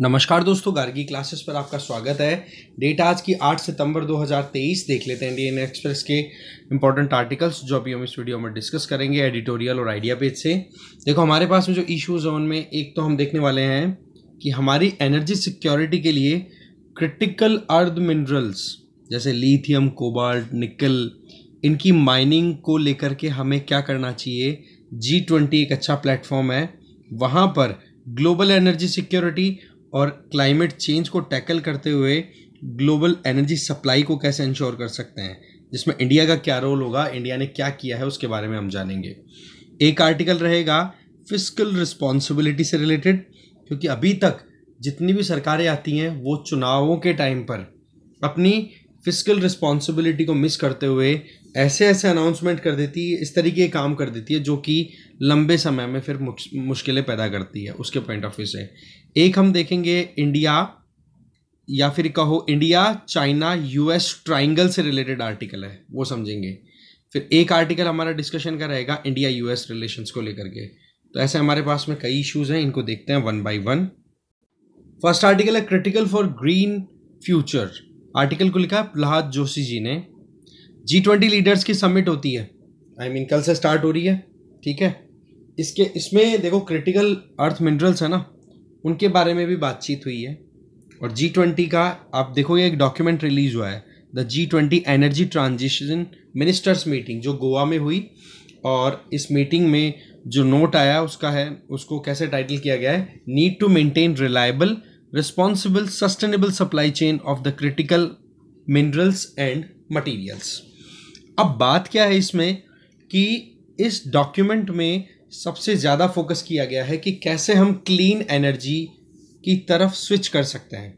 नमस्कार दोस्तों गार्गी क्लासेस पर आपका स्वागत है डेट आज की 8 सितंबर 2023 देख लेते हैं इंडियन एक्सप्रेस के इंपॉर्टेंट आर्टिकल्स जो अभी हम इस वीडियो में डिस्कस करेंगे एडिटोरियल और आइडिया पेज से देखो हमारे पास में जो इशू जोन में एक तो हम देखने वाले हैं कि हमारी एनर्जी सिक्योरिटी के लिए क्रिटिकल अर्थ मिनरल्स जैसे लीथियम कोबाल्ट निकल इनकी माइनिंग को लेकर के हमें क्या करना चाहिए जी ट्वेंटी एक अच्छा प्लेटफॉर्म है वहाँ पर ग्लोबल एनर्जी सिक्योरिटी और क्लाइमेट चेंज को टैकल करते हुए ग्लोबल एनर्जी सप्लाई को कैसे इंश्योर कर सकते हैं जिसमें इंडिया का क्या रोल होगा इंडिया ने क्या किया है उसके बारे में हम जानेंगे एक आर्टिकल रहेगा फिजिकल रिस्पॉन्सिबिलिटी से रिलेटेड क्योंकि अभी तक जितनी भी सरकारें आती हैं वो चुनावों के टाइम पर अपनी फिजिकल रिस्पॉन्सिबिलिटी को मिस करते हुए ऐसे ऐसे अनाउंसमेंट कर देती है इस तरीके के काम कर देती है जो कि लंबे समय में फिर मुश्किलें पैदा करती है उसके पॉइंट ऑफ व्यू से एक हम देखेंगे इंडिया या फिर कहो इंडिया चाइना यूएस ट्राइंगल से रिलेटेड आर्टिकल है वो समझेंगे फिर एक आर्टिकल हमारा डिस्कशन का रहेगा इंडिया यूएस रिलेशंस को लेकर के तो ऐसे हमारे पास में कई इश्यूज हैं इनको देखते हैं one by one first article है critical for green future article को लिखा है प्रहलाद जोशी जी ने जी ट्वेंटी लीडर्स की समिट होती है आई I मीन mean, कल से स्टार्ट हो रही है ठीक है इसके इसमें देखो क्रिटिकल अर्थ मिनरल्स है ना उनके बारे में भी बातचीत हुई है और जी ट्वेंटी का आप देखोगे एक डॉक्यूमेंट रिलीज हुआ है the G twenty energy transition ministers meeting जो गोवा में हुई और इस मीटिंग में जो नोट आया उसका है उसको कैसे टाइटल किया गया है need to maintain reliable responsible sustainable supply chain of the critical minerals and materials अब बात क्या है इसमें कि इस डॉक्यूमेंट में सबसे ज़्यादा फोकस किया गया है कि कैसे हम क्लीन एनर्जी की तरफ स्विच कर सकते हैं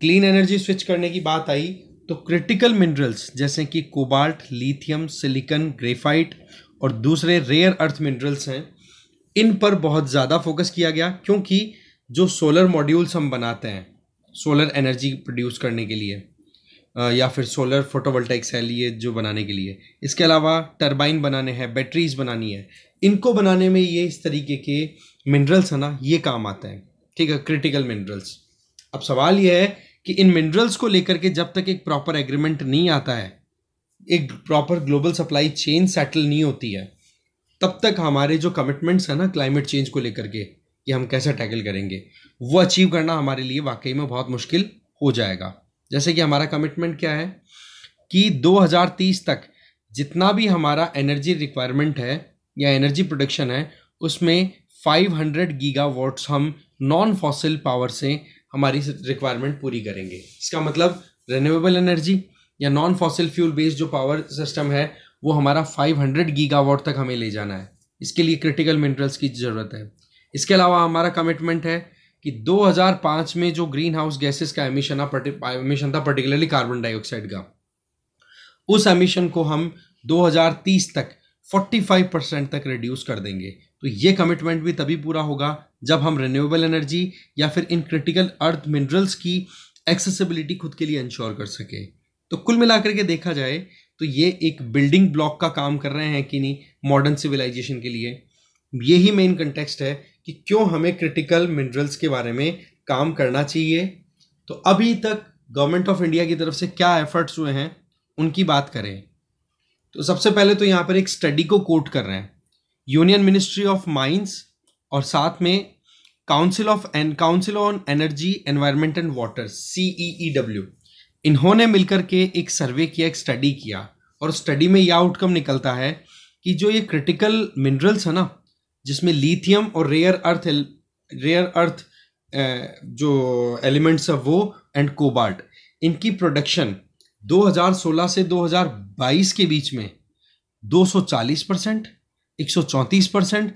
क्लीन एनर्जी स्विच करने की बात आई तो क्रिटिकल मिनरल्स जैसे कि कोबाल्ट लिथियम सिलिकन ग्रेफाइट और दूसरे रेयर अर्थ मिनरल्स हैं इन पर बहुत ज़्यादा फोकस किया गया क्योंकि जो सोलर मॉड्यूल्स हम बनाते हैं सोलर एनर्जी प्रोड्यूस करने के लिए या फिर सोलर फोटोवोल्टाइक सेल ये जो बनाने के लिए इसके अलावा टरबाइन बनाने हैं बैटरीज बनानी है इनको बनाने में ये इस तरीके के मिनरल्स है ना ये काम आते हैं ठीक है क्रिटिकल मिनरल्स अब सवाल ये है कि इन मिनरल्स को लेकर के जब तक एक प्रॉपर एग्रीमेंट नहीं आता है एक proper global supply chain settle नहीं होती है तब तक हमारे जो कमिटमेंट्स हैं ना क्लाइमेट चेंज को लेकर के कि हम कैसे टैकल करेंगे वो अचीव करना हमारे लिए वाकई में बहुत मुश्किल हो जाएगा जैसे कि हमारा कमिटमेंट क्या है कि 2030 तक जितना भी हमारा एनर्जी रिक्वायरमेंट है या एनर्जी प्रोडक्शन है उसमें 500 वॉट्स हम नॉन फॉसिल पावर से हमारी रिक्वायरमेंट पूरी करेंगे इसका मतलब रेन्यूएबल एनर्जी या नॉन फॉसिल फ्यूल बेस्ड जो पावर सिस्टम है वो हमारा 500 वॉट तक हमें ले जाना है इसके लिए क्रिटिकल मिनरल्स की ज़रूरत है इसके अलावा हमारा कमिटमेंट है कि 2005 में जो ग्रीन हाउस गैसेस का एमिशन एमिशन था पर्टिकुलरली कार्बन डाइऑक्साइड का उस एमिशन को हम 2030 तक 45 परसेंट तक रिड्यूस कर देंगे तो ये कमिटमेंट भी तभी पूरा होगा जब हम रिन्यूएबल एनर्जी या फिर इन क्रिटिकल अर्थ मिनरल्स की एक्सेसिबिलिटी खुद के लिए इंश्योर कर सके तो कुल मिलाकर के देखा जाए तो ये एक बिल्डिंग ब्लॉक का काम कर रहे हैं कि नहीं मॉडर्न सिविलाइजेशन के लिए यही मेन कंटेक्स्ट है कि क्यों हमें क्रिटिकल मिनरल्स के बारे में काम करना चाहिए तो अभी तक गवर्नमेंट ऑफ इंडिया की तरफ से क्या एफर्ट्स हुए हैं उनकी बात करें तो सबसे पहले तो यहाँ पर एक स्टडी को कोट कर रहे हैं यूनियन मिनिस्ट्री ऑफ माइंस और साथ में council of and council on energy environment and water C E E W इन्होंने मिलकर के एक सर्वे किया एक स्टडी किया और स्टडी में यह आउटकम निकलता है कि जो ये क्रिटिकल मिनरल्स है ना जिसमें लीथियम और रेयर अर्थ रेयर अर्थ जो एलिमेंट्स है वो एंड कोबाल्ट इनकी प्रोडक्शन 2016 से 2022 के बीच में 240 परसेंट एक परसेंट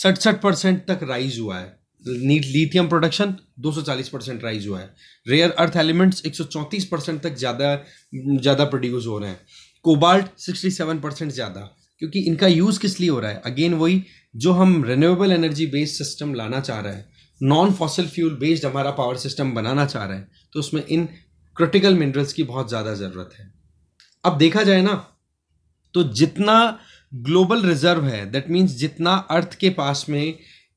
सड़सठ परसेंट तक राइज हुआ है लिथियम प्रोडक्शन 240 परसेंट राइज हुआ है रेयर अर्थ एलिमेंट्स 134 परसेंट तक ज़्यादा ज़्यादा प्रोड्यूस हो रहे हैं कोबाल्ट 67 परसेंट ज़्यादा क्योंकि इनका यूज़ किस लिए हो रहा है अगेन वही जो हम रेन्यूएबल एनर्जी बेस्ड सिस्टम लाना चाह रहे हैं नॉन फॉसल फ्यूल बेस्ड हमारा पावर सिस्टम बनाना चाह रहे हैं तो उसमें इन क्रिटिकल मिनरल्स की बहुत ज़्यादा ज़रूरत है अब देखा जाए ना तो जितना ग्लोबल रिजर्व है दैट मीन्स जितना अर्थ के पास में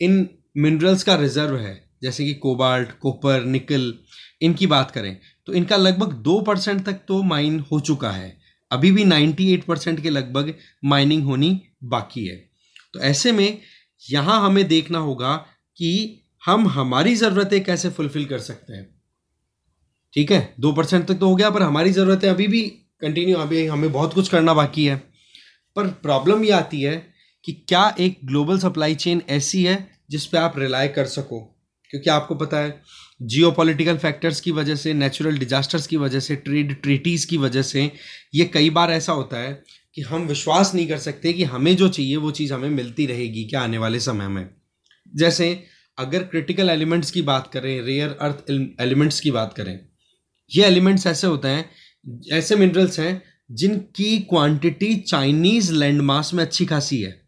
इन मिनरल्स का रिजर्व है जैसे कि कोबाल्ट कोपर निकल इनकी बात करें तो इनका लगभग दो परसेंट तक तो माइन हो चुका है अभी भी नाइन्टी एट परसेंट के लगभग माइनिंग होनी बाकी है तो ऐसे में यहाँ हमें देखना होगा कि हम हमारी ज़रूरतें कैसे फुलफ़िल कर सकते हैं ठीक है दो परसेंट तक तो हो गया पर हमारी ज़रूरतें अभी भी कंटिन्यू अभी हमें बहुत कुछ करना बाकी है पर प्रॉब्लम ये आती है कि क्या एक ग्लोबल सप्लाई चेन ऐसी है जिस पर आप रिलाई कर सको क्योंकि आपको पता है जियो फैक्टर्स की वजह से नेचुरल डिजास्टर्स की वजह से ट्रेड ट्रीटीज़ की वजह से ये कई बार ऐसा होता है कि हम विश्वास नहीं कर सकते कि हमें जो चाहिए वो चीज़ हमें मिलती रहेगी क्या आने वाले समय में जैसे अगर क्रिटिकल एलिमेंट्स की बात करें रेयर अर्थ एलिमेंट्स की बात करें ये एलिमेंट्स ऐसे होते हैं ऐसे मिनरल्स हैं जिनकी क्वांटिटी चाइनीज लैंड मास में अच्छी खासी है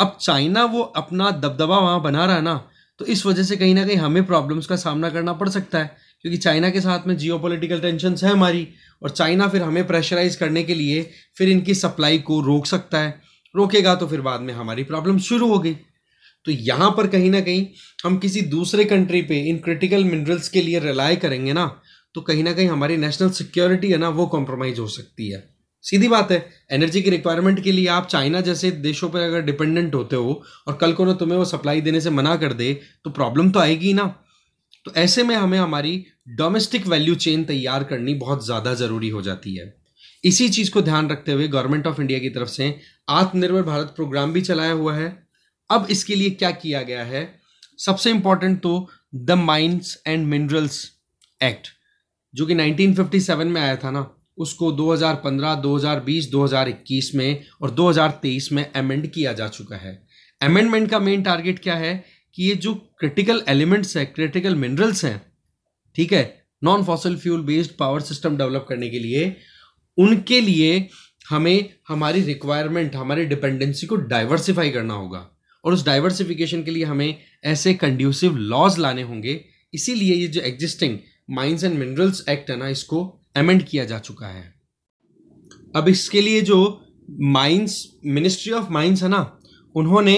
अब चाइना वो अपना दबदबा वहाँ बना रहा है ना तो इस वजह से कहीं ना कहीं हमें प्रॉब्लम्स का सामना करना पड़ सकता है क्योंकि चाइना के साथ में जियो पोलिटिकल टेंशनस है हमारी और चाइना फिर हमें प्रेशराइज करने के लिए फिर इनकी सप्लाई को रोक सकता है रोकेगा तो फिर बाद में हमारी प्रॉब्लम शुरू हो गई तो यहाँ पर कहीं ना कहीं हम किसी दूसरे कंट्री पे इन क्रिटिकल मिनरल्स के लिए रिलाई करेंगे ना तो कहीं ना कहीं हमारी नेशनल सिक्योरिटी है ना वो कॉम्प्रोमाइज हो सकती है सीधी बात है एनर्जी की रिक्वायरमेंट के लिए आप चाइना जैसे देशों पर अगर डिपेंडेंट होते हो और कल को ना तुम्हें वो सप्लाई देने से मना कर दे तो प्रॉब्लम तो आएगी ना तो ऐसे में हमें हमारी डोमेस्टिक वैल्यू चेन तैयार करनी बहुत ज़्यादा ज़रूरी हो जाती है इसी चीज़ को ध्यान रखते हुए गवर्नमेंट ऑफ इंडिया की तरफ से आत्मनिर्भर भारत प्रोग्राम भी चलाया हुआ है अब इसके लिए क्या किया गया है सबसे इम्पॉर्टेंट तो the mines and minerals act जो कि 1957 में आया था ना उसको 2015, 2020, 2021 में और 2023 में अमेंड किया जा चुका है अमेंडमेंट का मेन टारगेट क्या है कि ये जो क्रिटिकल एलिमेंट्स हैं क्रिटिकल मिनरल्स हैं ठीक है non fossil fuel based power system develop करने के लिए उनके लिए हमें हमारी रिक्वायरमेंट हमारी डिपेंडेंसी को डाइवर्सिफाई करना होगा और उस डाइवर्सिफिकेशन के लिए हमें ऐसे कंड्यूसिव लॉज लाने होंगे इसीलिए ये जो existing mines and minerals act है ना इसको अमेंड किया जा चुका है अब इसके लिए जो माइंस मिनिस्ट्री ऑफ माइंस है ना उन्होंने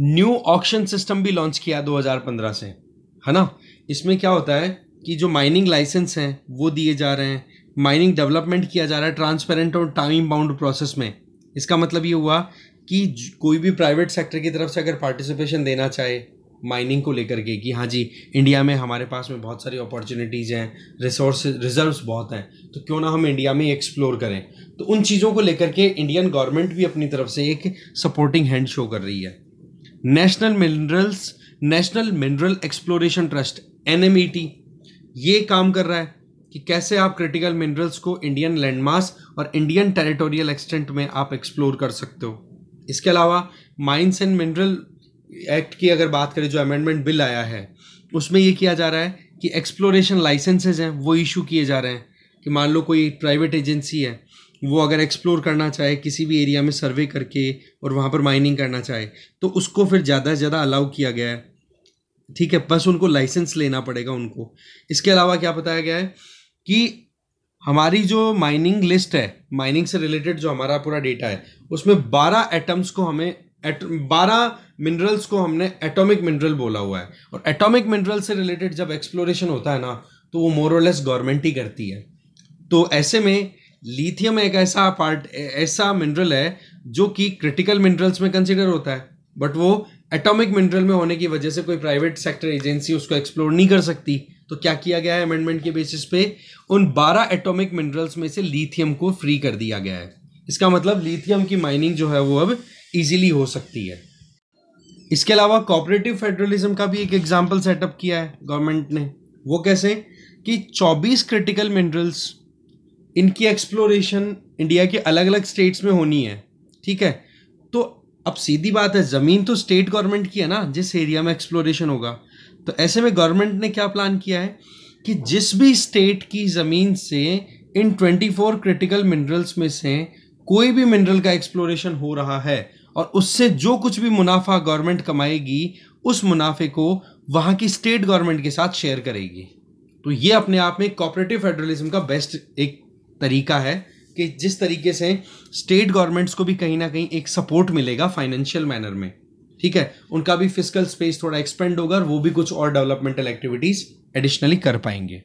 न्यू ऑक्शन सिस्टम भी लॉन्च किया 2015 से है ना इसमें क्या होता है कि जो माइनिंग लाइसेंस हैं वो दिए जा रहे हैं माइनिंग डेवलपमेंट किया जा रहा है ट्रांसपेरेंट और टाइम बाउंड प्रोसेस में इसका मतलब ये हुआ कि कोई भी प्राइवेट सेक्टर की तरफ से अगर पार्टिसिपेशन देना चाहे माइनिंग को लेकर के कि हाँ जी इंडिया में हमारे पास में बहुत सारी अपॉर्चुनिटीज़ हैं रिसोर्स रिजर्व्स बहुत हैं तो क्यों ना हम इंडिया में एक्सप्लोर करें तो उन चीज़ों को लेकर के इंडियन गवर्नमेंट भी अपनी तरफ से एक सपोर्टिंग हैंड शो कर रही है national minerals national mineral exploration trust N ये काम कर रहा है कि कैसे आप क्रिटिकल मिनरल्स को इंडियन लैंडमार्क और इंडियन टेरिटोरियल एक्सटेंट में आप एक्सप्लोर कर सकते हो इसके अलावा माइंस एंड मिनरल एक्ट की अगर बात करें जो अमेंडमेंट बिल आया है उसमें ये किया जा रहा है कि एक्सप्लोरेशन लाइसेंसेज हैं वो इशू किए जा रहे हैं कि मान लो कोई प्राइवेट एजेंसी है वो अगर एक्सप्लोर करना चाहे किसी भी एरिया में सर्वे करके और वहाँ पर माइनिंग करना चाहे तो उसको फिर ज़्यादा से ज़्यादा अलाउ किया गया है ठीक है बस उनको लाइसेंस लेना पड़ेगा उनको इसके अलावा क्या बताया गया है कि हमारी जो माइनिंग लिस्ट है माइनिंग से रिलेटेड जो हमारा पूरा डेटा है उसमें बारह एटम्स को हमें बारह मिनरल्स को हमने एटॉमिक मिनरल बोला हुआ है और एटॉमिक मिनरल से रिलेटेड जब एक्सप्लोरेशन होता है ना तो वो मोरोलेस गवर्नमेंट ही करती है तो ऐसे में लिथियम एक ऐसा पार्ट ऐसा मिनरल है जो कि क्रिटिकल मिनरल्स में कंसिडर होता है बट वो एटॉमिक मिनरल में होने की वजह से कोई प्राइवेट सेक्टर एजेंसी उसको एक्सप्लोर नहीं कर सकती तो क्या किया गया है अमेंडमेंट के बेसिस पे उन 12 एटॉमिक मिनरल्स में से लिथियम को फ्री कर दिया गया है इसका मतलब लिथियम की माइनिंग जो है वो अब ईजिली हो सकती है इसके अलावा कॉपरेटिव फेडरलिज्म का भी एक एग्जाम्पल सेटअप किया है गवर्नमेंट ने वो कैसे कि 24 क्रिटिकल मिनरल्स इनकी एक्सप्लोरेशन इंडिया के अलग अलग स्टेट्स में होनी है ठीक है तो अब सीधी बात है ज़मीन तो स्टेट गवर्नमेंट की है ना जिस एरिया में एक्सप्लोरेशन होगा तो ऐसे में गवर्नमेंट ने क्या प्लान किया है कि जिस भी स्टेट की ज़मीन से इन 24 क्रिटिकल मिनरल्स में से कोई भी मिनरल का एक्सप्लोरेशन हो रहा है और उससे जो कुछ भी मुनाफा गवर्नमेंट कमाएगी उस मुनाफे को वहाँ की स्टेट गवर्नमेंट के साथ शेयर करेगी तो ये अपने आप में कॉपरेटिव फेडरलिज्म का बेस्ट एक तरीका है कि जिस तरीके से स्टेट गवर्नमेंट्स को भी कहीं ना कहीं एक सपोर्ट मिलेगा फाइनेंशियल मैनर में ठीक है उनका भी फिजिकल स्पेस थोड़ा एक्सपेंड होगा और वो भी कुछ और डेवलपमेंटल एक्टिविटीज़ एडिशनली कर पाएंगे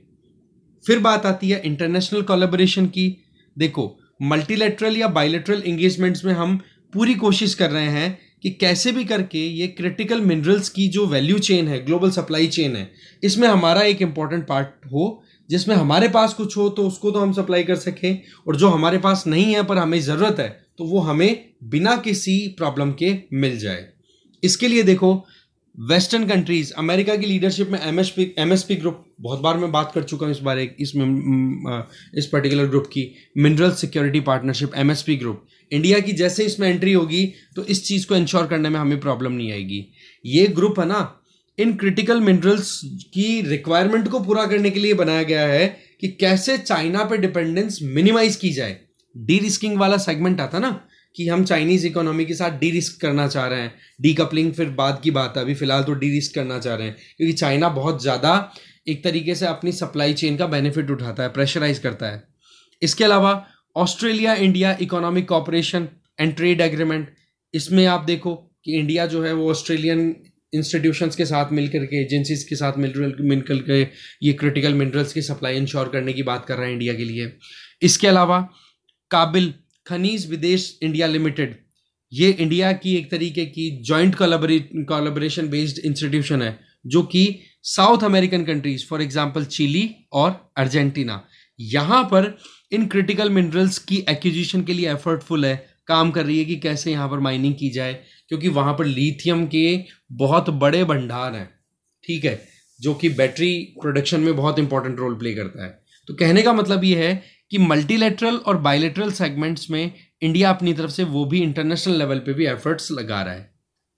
फिर बात आती है इंटरनेशनल कोलेबोरेशन की देखो मल्टीलेटरल या बाइलेटरल एंगेजमेंट्स में हम पूरी कोशिश कर रहे हैं कि कैसे भी करके ये क्रिटिकल मिनरल्स की जो वैल्यू चेन है ग्लोबल सप्लाई चेन है इसमें हमारा एक इम्पॉर्टेंट पार्ट हो जिसमें हमारे पास कुछ हो तो उसको तो हम सप्लाई कर सकें और जो हमारे पास नहीं है पर हमें ज़रूरत है तो वो हमें बिना किसी प्रॉब्लम के मिल जाए इसके लिए देखो वेस्टर्न कंट्रीज अमेरिका की लीडरशिप में एमएसपी एमएसपी ग्रुप बहुत बार मैं बात कर चुका हूँ इस बारे इस इस पर्टिकुलर ग्रुप की mineral security partnership MSP group India की जैसे इसमें एंट्री होगी तो इस चीज़ को इंश्योर करने में हमें प्रॉब्लम नहीं आएगी ये ग्रुप है ना इन क्रिटिकल मिनरल्स की रिक्वायरमेंट को पूरा करने के लिए बनाया गया है कि कैसे चाइना पर डिपेंडेंस मिनिमाइज की जाए डी रिस्किंग वाला सेगमेंट आता ना कि हम चाइनीज़ इकोनॉमी के साथ डी रिस्क करना चाह रहे हैं डी कपलिंग फिर बाद की बात है अभी फ़िलहाल तो डी रिस्क करना चाह रहे हैं क्योंकि चाइना बहुत ज़्यादा एक तरीके से अपनी सप्लाई चेन का बेनिफिट उठाता है प्रेशराइज करता है इसके अलावा Australia India economic cooperation and trade agreement इसमें आप देखो कि इंडिया जो है वो ऑस्ट्रेलियन इंस्टीट्यूशंस के साथ मिलकर के एजेंसीज के साथ मिल मिलकर के ये क्रिटिकल मिनरल्स की सप्लाई इंश्योर करने की बात कर रहा है इंडिया के लिए इसके अलावा काबिल खनीज विदेश इंडिया लिमिटेड ये इंडिया की एक तरीके की जॉइंट कोलाबोरेशन बेस्ड इंस्टीट्यूशन है जो कि South American countries for example Chile और अर्जेंटीना यहाँ पर इन क्रिटिकल मिनरल्स की एक्विजिशन के लिए एफर्टफुल है काम कर रही है कि कैसे यहाँ पर माइनिंग की जाए क्योंकि वहाँ पर लिथियम के बहुत बड़े भंडार हैं ठीक है जो कि बैटरी प्रोडक्शन में बहुत इंपॉर्टेंट रोल प्ले करता है तो कहने का मतलब ये है कि मल्टीलेटरल और बायलेटरल सेगमेंट्स में इंडिया अपनी तरफ से वो भी इंटरनेशनल लेवल पे भी एफर्ट्स लगा रहा है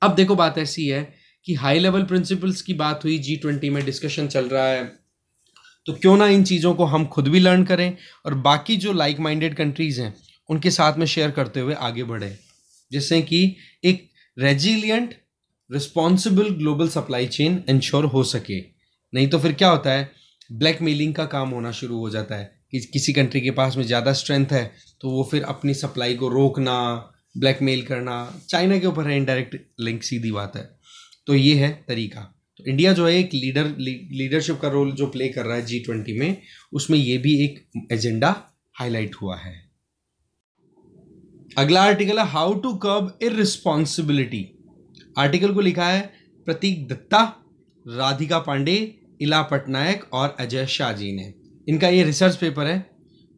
अब देखो बात ऐसी है कि हाई लेवल प्रिंसिपल्स की बात हुई जी ट्वेंटी में डिस्कशन चल रहा है तो क्यों ना इन चीज़ों को हम खुद भी लर्न करें और बाकी जो लाइक माइंडेड कंट्रीज़ हैं उनके साथ में शेयर करते हुए आगे बढ़े जिससे कि एक resilient responsible global supply chain ensure हो सके नहीं तो फिर क्या होता है ब्लैक मेलिंग का काम होना शुरू हो जाता है कि किसी कंट्री के पास में ज़्यादा स्ट्रेंथ है तो वो फिर अपनी सप्लाई को रोकना ब्लैकमेल करना चाइना के ऊपर है इनडायरेक्ट लिंक सीधी बात है तो ये है तरीका तो इंडिया जो है एक लीडर लीडरशिप का रोल जो प्ले कर रहा है जी ट्वेंटी में उसमें ये भी एक एजेंडा हाईलाइट हुआ है अगला आर्टिकल है हाउ टू कब इिस्पॉन्सिबिलिटी आर्टिकल को लिखा है प्रतीक दत्ता राधिका पांडे इला पटनायक और अजय शाह जी ने इनका ये रिसर्च पेपर है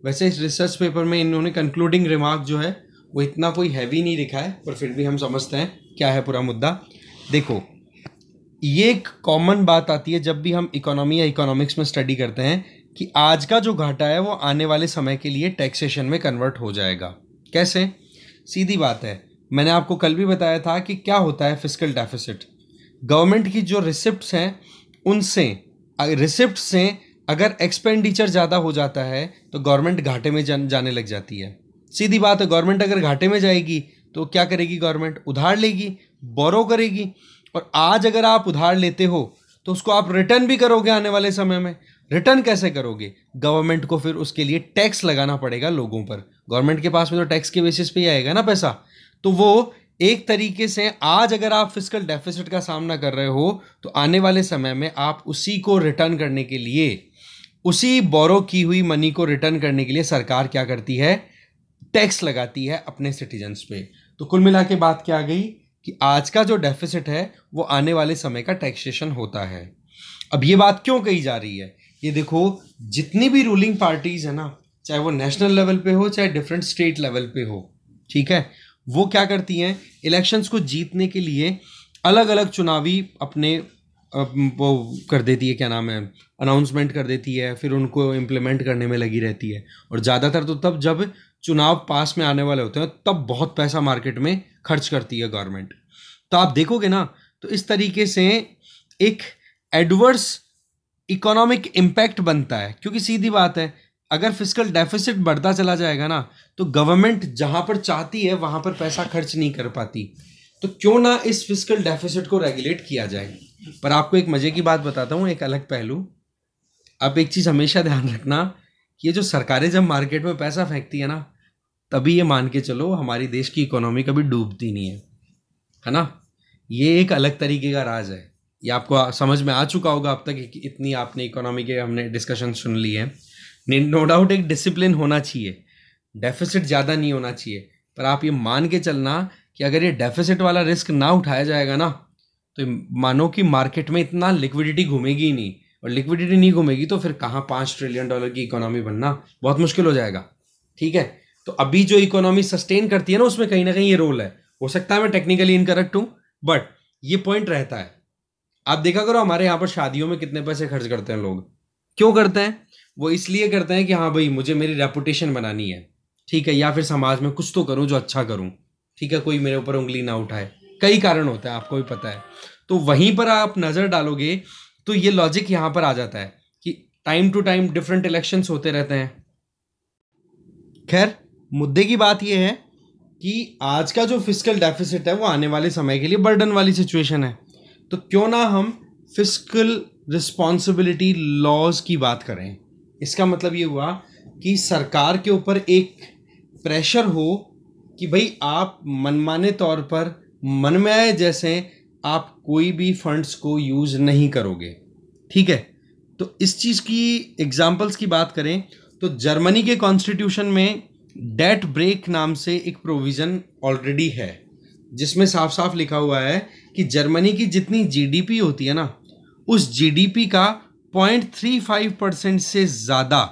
वैसे इस रिसर्च पेपर में इन्होंने कंक्लूडिंग रिमार्क जो है वो इतना कोई हैवी नहीं लिखा है पर फिर भी हम समझते हैं क्या है पूरा मुद्दा देखो ये एक कॉमन बात आती है जब भी हम इकोनॉमी या इकोनॉमिक्स में स्टडी करते हैं कि आज का जो घाटा है वो आने वाले समय के लिए टैक्सेशन में कन्वर्ट हो जाएगा कैसे सीधी बात है मैंने आपको कल भी बताया था कि क्या होता है फिजिकल डेफिसिट गवर्नमेंट की जो रिसिप्ट हैं उनसे रिसिप्ट से अगर एक्सपेंडिचर ज़्यादा हो जाता है तो गवर्नमेंट घाटे में जा, जाने लग जाती है सीधी बात है गवर्नमेंट अगर घाटे में जाएगी तो क्या करेगी गवर्नमेंट उधार लेगी बोरो करेगी और आज अगर आप उधार लेते हो तो उसको आप रिटर्न भी करोगे आने वाले समय में रिटर्न कैसे करोगे गवर्नमेंट को फिर उसके लिए टैक्स लगाना पड़ेगा लोगों पर गवर्नमेंट के पास में तो टैक्स के बेसिस पे ही आएगा ना पैसा तो वो एक तरीके से आज अगर आप फिजिकल डेफिसिट का सामना कर रहे हो तो आने वाले समय में आप उसी को रिटर्न करने के लिए उसी बोरो की हुई मनी को रिटर्न करने के लिए सरकार क्या करती है टैक्स लगाती है अपने सिटीजन्स पे तो कुल मिला के बात क्या आ गई कि आज का जो डेफिसिट है वो आने वाले समय का टैक्सेशन होता है अब ये बात क्यों कही जा रही है ये देखो जितनी भी रूलिंग पार्टीज़ है ना चाहे वो नेशनल लेवल पे हो चाहे डिफरेंट स्टेट लेवल पे हो ठीक है वो क्या करती हैं इलेक्शंस को जीतने के लिए अलग अलग चुनावी अपने वो कर देती है क्या नाम है अनाउंसमेंट कर देती है फिर उनको इम्प्लीमेंट करने में लगी रहती है और ज़्यादातर तो तब जब चुनाव पास में आने वाले होते हैं तब बहुत पैसा मार्केट में खर्च करती है गवर्नमेंट तो आप देखोगे ना तो इस तरीके से एक एडवर्स इकोनॉमिक इम्पैक्ट बनता है क्योंकि सीधी बात है अगर फिजिकल डेफिसिट बढ़ता चला जाएगा ना तो गवर्नमेंट जहाँ पर चाहती है वहाँ पर पैसा खर्च नहीं कर पाती तो क्यों ना इस फिजिकल डेफिसिट को रेगुलेट किया जाए पर आपको एक मज़े की बात बताता हूँ एक अलग पहलू आप एक चीज़ हमेशा ध्यान रखना कि ये जो सरकारें जब मार्केट में पैसा फेंकती है ना तभी ये मान के चलो हमारी देश की इकोनॉमी कभी डूबती नहीं है है ना ये एक अलग तरीके का राज है ये आपको समझ में आ चुका होगा अब तक इतनी आपने इकोनॉमी के हमने डिस्कशन सुन ली है नो डाउट एक डिसिप्लिन होना चाहिए डेफिसिट ज़्यादा नहीं होना चाहिए पर आप ये मान के चलना कि अगर ये डेफिसिट वाला रिस्क ना उठाया जाएगा ना तो मानो कि मार्केट में इतना लिक्विडिटी घूमेगी ही नहीं और लिक्विडिटी नहीं घूमेगी तो फिर कहाँ पाँच ट्रिलियन डॉलर की इकोनॉमी बनना बहुत मुश्किल हो जाएगा ठीक है तो अभी जो इकोनॉमी सस्टेन करती है ना उसमें कहीं ना कहीं ये रोल है हो सकता है मैं टेक्निकली इनकरेक्ट हूँ बट ये पॉइंट रहता है आप देखा करो हमारे यहाँ पर शादियों में कितने पैसे खर्च करते हैं लोग क्यों करते हैं वो इसलिए करते हैं कि हाँ भाई मुझे मेरी रेपुटेशन बनानी है ठीक है या फिर समाज में कुछ तो करूँ जो अच्छा करूँ ठीक है कोई मेरे ऊपर उंगली ना उठाए कई कारण होता है आपको भी पता है तो वहीं पर आप नज़र डालोगे तो ये लॉजिक यहाँ पर आ जाता है कि time to time different elections होते रहते हैं खैर मुद्दे की बात यह है कि आज का जो फिजिकल डेफिसिट है वो आने वाले समय के लिए बर्डन वाली सिचुएशन है तो क्यों ना हम फिजिकल रिस्पॉन्सिबिलिटी लॉज की बात करें इसका मतलब ये हुआ कि सरकार के ऊपर एक प्रेशर हो कि भाई आप मनमाने तौर पर मन में आए जैसे आप कोई भी फंड्स को यूज़ नहीं करोगे ठीक है तो इस चीज़ की एग्जाम्पल्स की बात करें तो जर्मनी के कॉन्स्टिट्यूशन में डेट ब्रेक नाम से एक प्रोविज़न ऑलरेडी है जिसमें साफ साफ लिखा हुआ है कि जर्मनी की जितनी जीडीपी होती है ना उस जीडीपी का पॉइंट थ्री फाइव परसेंट से ज़्यादा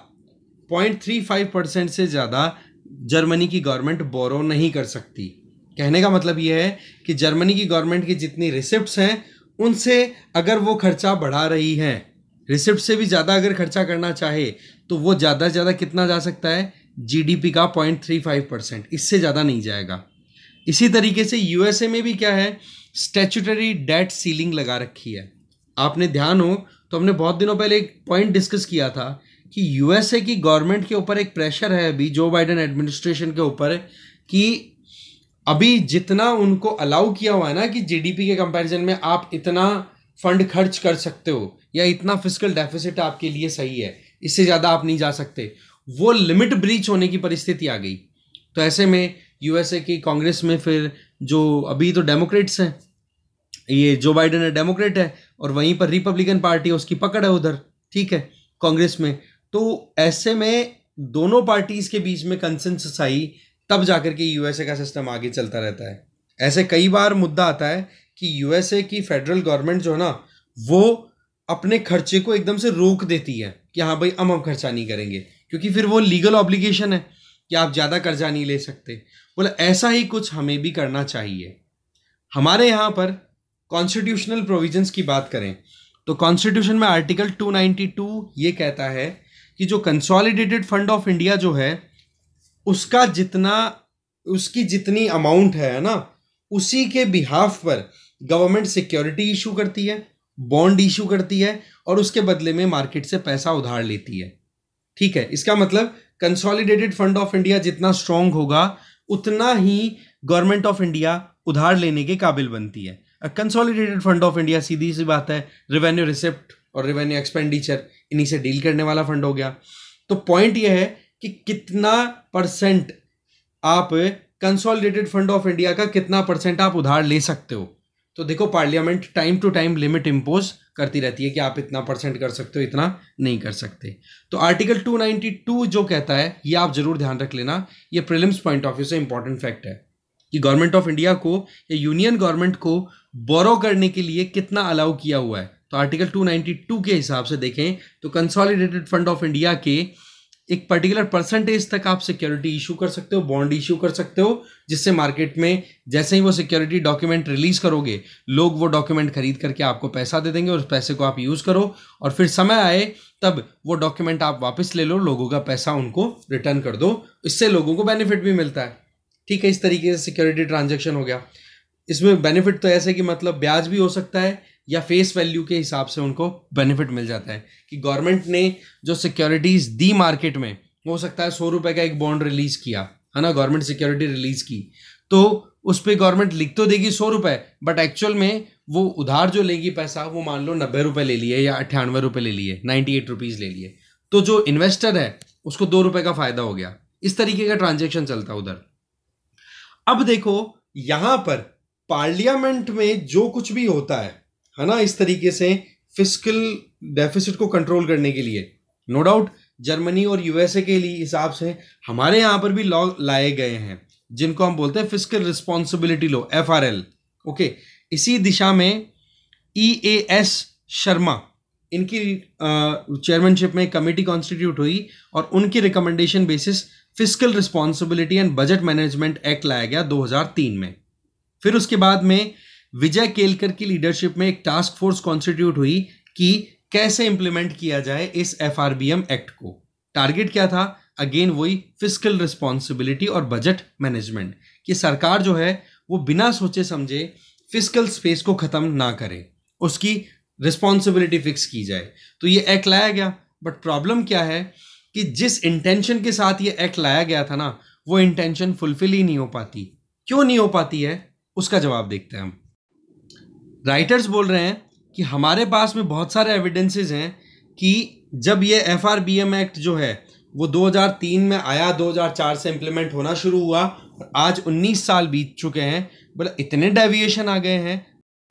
पॉइंट थ्री फाइव परसेंट से ज़्यादा जर्मनी की गवर्नमेंट बोरो नहीं कर सकती कहने का मतलब ये है कि जर्मनी की गवर्नमेंट की जितनी रिसिप्ट हैं उनसे अगर वो खर्चा बढ़ा रही है रिसिप्ट से भी ज़्यादा अगर खर्चा करना चाहे तो वो ज़्यादा से ज़्यादा कितना जा सकता है जीडीपी का पॉइंट थ्री फाइव परसेंट इससे ज़्यादा नहीं जाएगा इसी तरीके से यूएसए में भी क्या है स्टैचूटरी डेट सीलिंग लगा रखी है आपने ध्यान हो तो हमने बहुत दिनों पहले एक पॉइंट डिस्कस किया था कि यूएसए की गवर्नमेंट के ऊपर एक प्रेशर है अभी जो बाइडन एडमिनिस्ट्रेशन के ऊपर कि अभी जितना उनको अलाउ किया हुआ है ना कि जीडीपी के कंपैरिजन में आप इतना फंड खर्च कर सकते हो या इतना फिजिकल डेफिसिट आपके लिए सही है इससे ज़्यादा आप नहीं जा सकते वो लिमिट ब्रीच होने की परिस्थिति आ गई तो ऐसे में यूएसए की कांग्रेस में फिर जो अभी तो डेमोक्रेट्स हैं ये जो बाइडन है डेमोक्रेट है और वहीं पर रिपब्लिकन पार्टी है उसकी पकड़ है उधर ठीक है कांग्रेस में तो ऐसे में दोनों पार्टीज के बीच में कंसेंसस आई तब जाकर के यूएसए का सिस्टम आगे चलता रहता है ऐसे कई बार मुद्दा आता है कि यूएसए की फेडरल गवर्नमेंट जो है ना वो अपने खर्चे को एकदम से रोक देती है कि हाँ भाई हम हम खर्चा नहीं करेंगे क्योंकि फिर वो लीगल ऑब्लिगेशन है कि आप ज़्यादा कर्जा नहीं ले सकते बोले ऐसा ही कुछ हमें भी करना चाहिए हमारे यहाँ पर कॉन्स्टिट्यूशनल प्रोविजंस की बात करें तो कॉन्स्टिट्यूशन में आर्टिकल 292 ये कहता है कि जो कंसोलिडेटेड फंड ऑफ इंडिया जो है उसका जितना उसकी जितनी अमाउंट है ना उसी के बिहाफ पर गवर्नमेंट सिक्योरिटी इशू करती है बॉन्ड इशू करती है और उसके बदले में मार्केट से पैसा उधार लेती है ठीक है इसका मतलब कंसोलिडेटेड फंड ऑफ इंडिया जितना स्ट्रांग होगा उतना ही गवर्नमेंट ऑफ इंडिया उधार लेने के काबिल बनती है कंसोलिडेटेड फंड ऑफ इंडिया सीधी सी बात है रेवेन्यू रिसिप्ट और रेवेन्यू एक्सपेंडिचर इन्हीं से डील करने वाला फंड हो गया तो पॉइंट यह है कि कितना परसेंट आप कंसोलिडेटेड फंड ऑफ इंडिया का कितना परसेंट आप उधार ले सकते हो तो देखो parliament time to time limit impose करती रहती है कि आप इतना परसेंट कर सकते हो इतना नहीं कर सकते तो आर्टिकल 292 जो कहता है ये आप जरूर ध्यान रख लेना ये प्रिलिम्स पॉइंट ऑफ व्यू से इंपॉर्टेंट फैक्ट है कि गवर्नमेंट ऑफ इंडिया को या यूनियन गवर्नमेंट को बोरो करने के लिए कितना अलाउ किया हुआ है तो आर्टिकल 292 के हिसाब से देखें तो कंसोलिडेटेड फंड ऑफ इंडिया के एक पर्टिकुलर परसेंटेज तक आप सिक्योरिटी इशू कर सकते हो बॉन्ड इशू कर सकते हो जिससे मार्केट में जैसे ही वो सिक्योरिटी डॉक्यूमेंट रिलीज करोगे लोग वो डॉक्यूमेंट खरीद करके आपको पैसा दे देंगे और उस पैसे को आप यूज़ करो और फिर समय आए तब वो डॉक्यूमेंट आप वापस ले लो लोगों का पैसा उनको रिटर्न कर दो इससे लोगों को बेनिफिट भी मिलता है ठीक है इस तरीके से सिक्योरिटी ट्रांजेक्शन हो गया इसमें बेनिफिट तो ऐसे कि मतलब ब्याज भी हो सकता है या फेस वैल्यू के हिसाब से उनको बेनिफिट मिल जाता है कि गवर्नमेंट ने जो सिक्योरिटीज़ दी मार्केट में हो सकता है सौ रुपए का एक बॉन्ड रिलीज़ किया है ना गवर्नमेंट सिक्योरिटी रिलीज़ की तो उस पर गवर्नमेंट लिख तो देगी सौ रुपए बट एक्चुअल में वो उधार जो लेगी पैसा वो मान लो नब्बे रुपए ले लिए या अट्ठानवे रुपए ले लिए नाइन्टी एट रुपीज़ ले लिए तो जो इन्वेस्टर है उसको दो रुपए का फ़ायदा हो गया इस तरीके का ट्रांजेक्शन चलता उधर अब देखो यहां पर पार्लियामेंट में जो कुछ भी होता है है ना इस तरीके से फिजिकल डेफिसिट को कंट्रोल करने के लिए नो डाउट जर्मनी और यूएसए के लिए हिसाब से हमारे यहाँ पर भी लॉ लाए गए हैं जिनको हम बोलते हैं physical responsibility law F R L okay इसी दिशा में ई ए एस शर्मा इनकी चेयरमैनशिप में कमेटी कॉन्स्टिट्यूट हुई और उनकी recommendation basis physical responsibility and budget management act लाया गया 2003 में फिर उसके बाद में विजय केलकर की लीडरशिप में एक टास्क फोर्स कॉन्स्टिट्यूट हुई कि कैसे इंप्लीमेंट किया जाए इस एफ एक्ट को टारगेट क्या था अगेन वही फिजिकल रिस्पॉन्सिबिलिटी और बजट मैनेजमेंट कि सरकार जो है वो बिना सोचे समझे फिजिकल स्पेस को ख़त्म ना करे उसकी रिस्पॉन्सिबिलिटी फिक्स की जाए तो ये एक्ट लाया गया बट प्रॉब्लम क्या है कि जिस इंटेंशन के साथ ये एक्ट लाया गया था ना वो इंटेंशन फुलफिल ही नहीं हो पाती क्यों नहीं हो पाती है उसका जवाब देखते हैं हम राइटर्स बोल रहे हैं कि हमारे पास में बहुत सारे एविडेंसेस हैं कि जब ये एफ एक्ट जो है वो 2003 में आया 2004 से इम्प्लीमेंट होना शुरू हुआ और आज 19 साल बीत चुके हैं बोला इतने डेविएशन आ गए हैं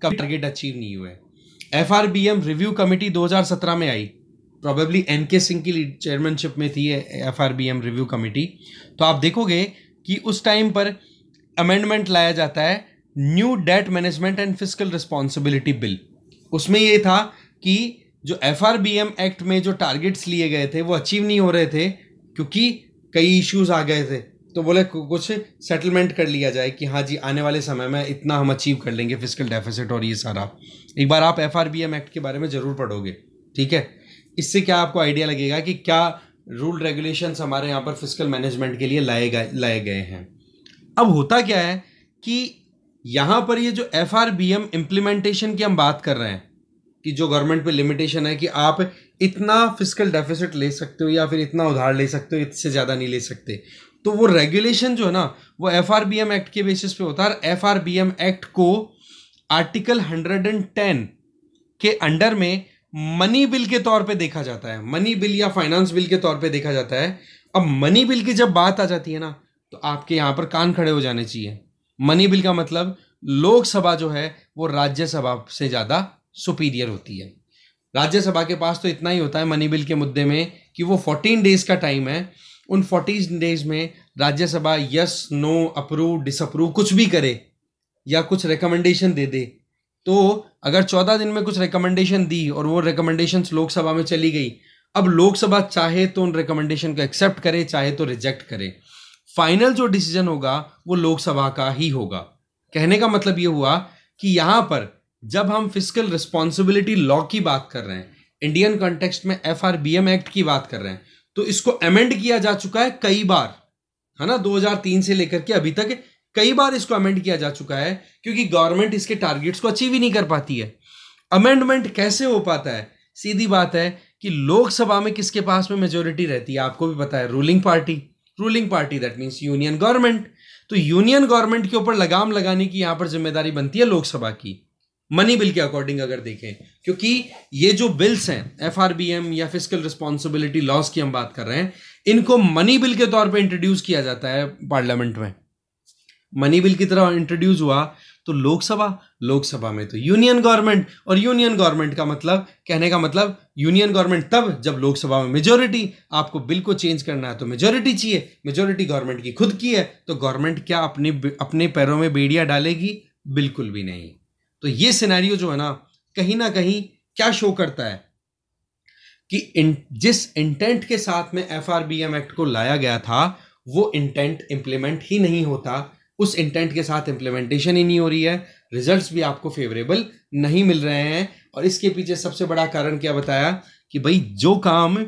कब टारगेट अचीव नहीं हुए F R B M review committee 2017 में आई प्रॉबेबली एन के सिंह की चेयरमैनशिप में थी F R B M review committee तो आप देखोगे कि उस टाइम पर अमेंडमेंट लाया जाता है new debt management and physical responsibility bill उसमें यह था कि जो एफ एक्ट में जो टारगेट्स लिए गए थे वो अचीव नहीं हो रहे थे क्योंकि कई इश्यूज आ गए थे तो बोले कुछ सेटलमेंट कर लिया जाए कि हाँ जी आने वाले समय में इतना हम अचीव कर लेंगे फिजिकल डेफिसिट और ये सारा एक बार आप एफ एक्ट के बारे में ज़रूर पढ़ोगे ठीक है इससे क्या आपको आइडिया लगेगा कि क्या रूल रेगुलेशंस हमारे यहाँ पर फिजिकल मैनेजमेंट के लिए लाए गए लाए गए हैं अब होता क्या है कि यहां पर ये जो F R B M implementation की हम बात कर रहे हैं कि जो गवर्नमेंट पे लिमिटेशन है कि आप इतना फिजिकल डेफिसिट ले सकते हो या फिर इतना उधार ले सकते हो इससे ज़्यादा नहीं ले सकते तो वो रेगुलेशन जो है ना वो F R B M act के बेसिस पे होता है F R B M act को आर्टिकल हंड्रेड एंड टेन के अंडर में मनी बिल के तौर पे देखा जाता है मनी बिल या फाइनेंस बिल के तौर पे देखा जाता है अब मनी बिल की जब बात आ जाती है ना तो आपके यहाँ पर कान खड़े हो जाने चाहिए मनी बिल का मतलब लोकसभा जो है वो राज्यसभा से ज़्यादा सुपीरियर होती है राज्यसभा के पास तो इतना ही होता है मनी बिल के मुद्दे में कि वो फोर्टीन डेज का टाइम है उन फोर्टीन डेज में Rajya Sabha yes no approve disapprove कुछ भी करे या कुछ रिकमेंडेशन दे दे तो अगर चौदह दिन में कुछ रिकमेंडेशन दी और वो रिकमेंडेशन लोकसभा में चली गई अब लोकसभा चाहे तो उन रिकमेंडेशन को एक्सेप्ट करे चाहे तो रिजेक्ट करे फाइनल जो डिसीजन होगा वो लोकसभा का ही होगा कहने का मतलब ये हुआ कि यहाँ पर जब हम फिजिकल रिस्पॉन्सिबिलिटी लॉ की बात कर रहे हैं इंडियन कॉन्टेक्स्ट में एफ एक्ट की बात कर रहे हैं तो इसको अमेंड किया जा चुका है कई बार है ना 2003 से लेकर के अभी तक कई बार इसको अमेंड किया जा चुका है क्योंकि गवर्नमेंट इसके टारगेट्स को अचीव ही नहीं कर पाती है अमेंडमेंट कैसे हो पाता है सीधी बात है कि लोकसभा में किसके पास में मेजोरिटी रहती है आपको भी पता है ruling party ruling party that means union government तो यूनियन गवर्नमेंट के ऊपर लगाम लगाने की यहां पर जिम्मेदारी बनती है लोकसभा की मनी बिल के अकॉर्डिंग अगर देखें क्योंकि ये जो बिल्स हैं एफ या फिजिकल रिस्पॉन्सिबिलिटी लॉस की हम बात कर रहे हैं इनको मनी बिल के तौर पर इंट्रोड्यूस किया जाता है पार्लियामेंट में मनी बिल की तरह इंट्रोड्यूस हुआ तो लोकसभा लोकसभा में तो यूनियन गवर्नमेंट और यूनियन गवर्नमेंट का मतलब कहने का मतलब यूनियन गवर्नमेंट तब जब लोकसभा में मेजोरिटी आपको बिल को चेंज करना है तो मेजोरिटी चाहिए मेजोरिटी गवर्नमेंट की खुद की है तो गवर्नमेंट क्या अपने अपने पैरों में बेड़िया डालेगी बिल्कुल भी नहीं तो ये सिनेरियो जो है ना कहीं ना कहीं क्या शो करता है कि इन, जिस इंटेंट के साथ में एफ एक्ट को लाया गया था वो इंटेंट इंप्लीमेंट ही नहीं होता उस इंटेंट के साथ इम्प्लीमेंटेशन ही नहीं हो रही है रिजल्ट्स भी आपको फेवरेबल नहीं मिल रहे हैं और इसके पीछे सबसे बड़ा कारण क्या बताया कि भाई जो काम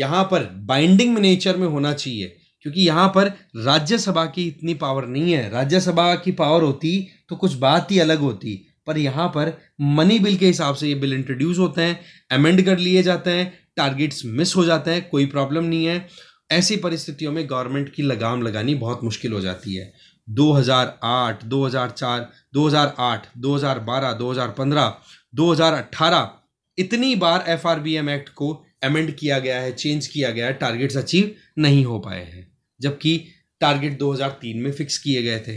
यहाँ पर बाइंडिंग नेचर में होना चाहिए क्योंकि यहाँ पर राज्यसभा की इतनी पावर नहीं है राज्यसभा की पावर होती तो कुछ बात ही अलग होती पर यहाँ पर मनी बिल के हिसाब से ये बिल इंट्रोड्यूस होते हैं अमेंड कर लिए जाते हैं टारगेट्स मिस हो जाते हैं कोई प्रॉब्लम नहीं है ऐसी परिस्थितियों में गवर्नमेंट की लगाम लगानी बहुत मुश्किल हो जाती है 2008 2004 2008 2012 2015 2018 इतनी बार एफ एक्ट को अमेंड किया गया है चेंज किया गया है टारगेट्स अचीव नहीं हो पाए हैं जबकि टारगेट 2003 में फिक्स किए गए थे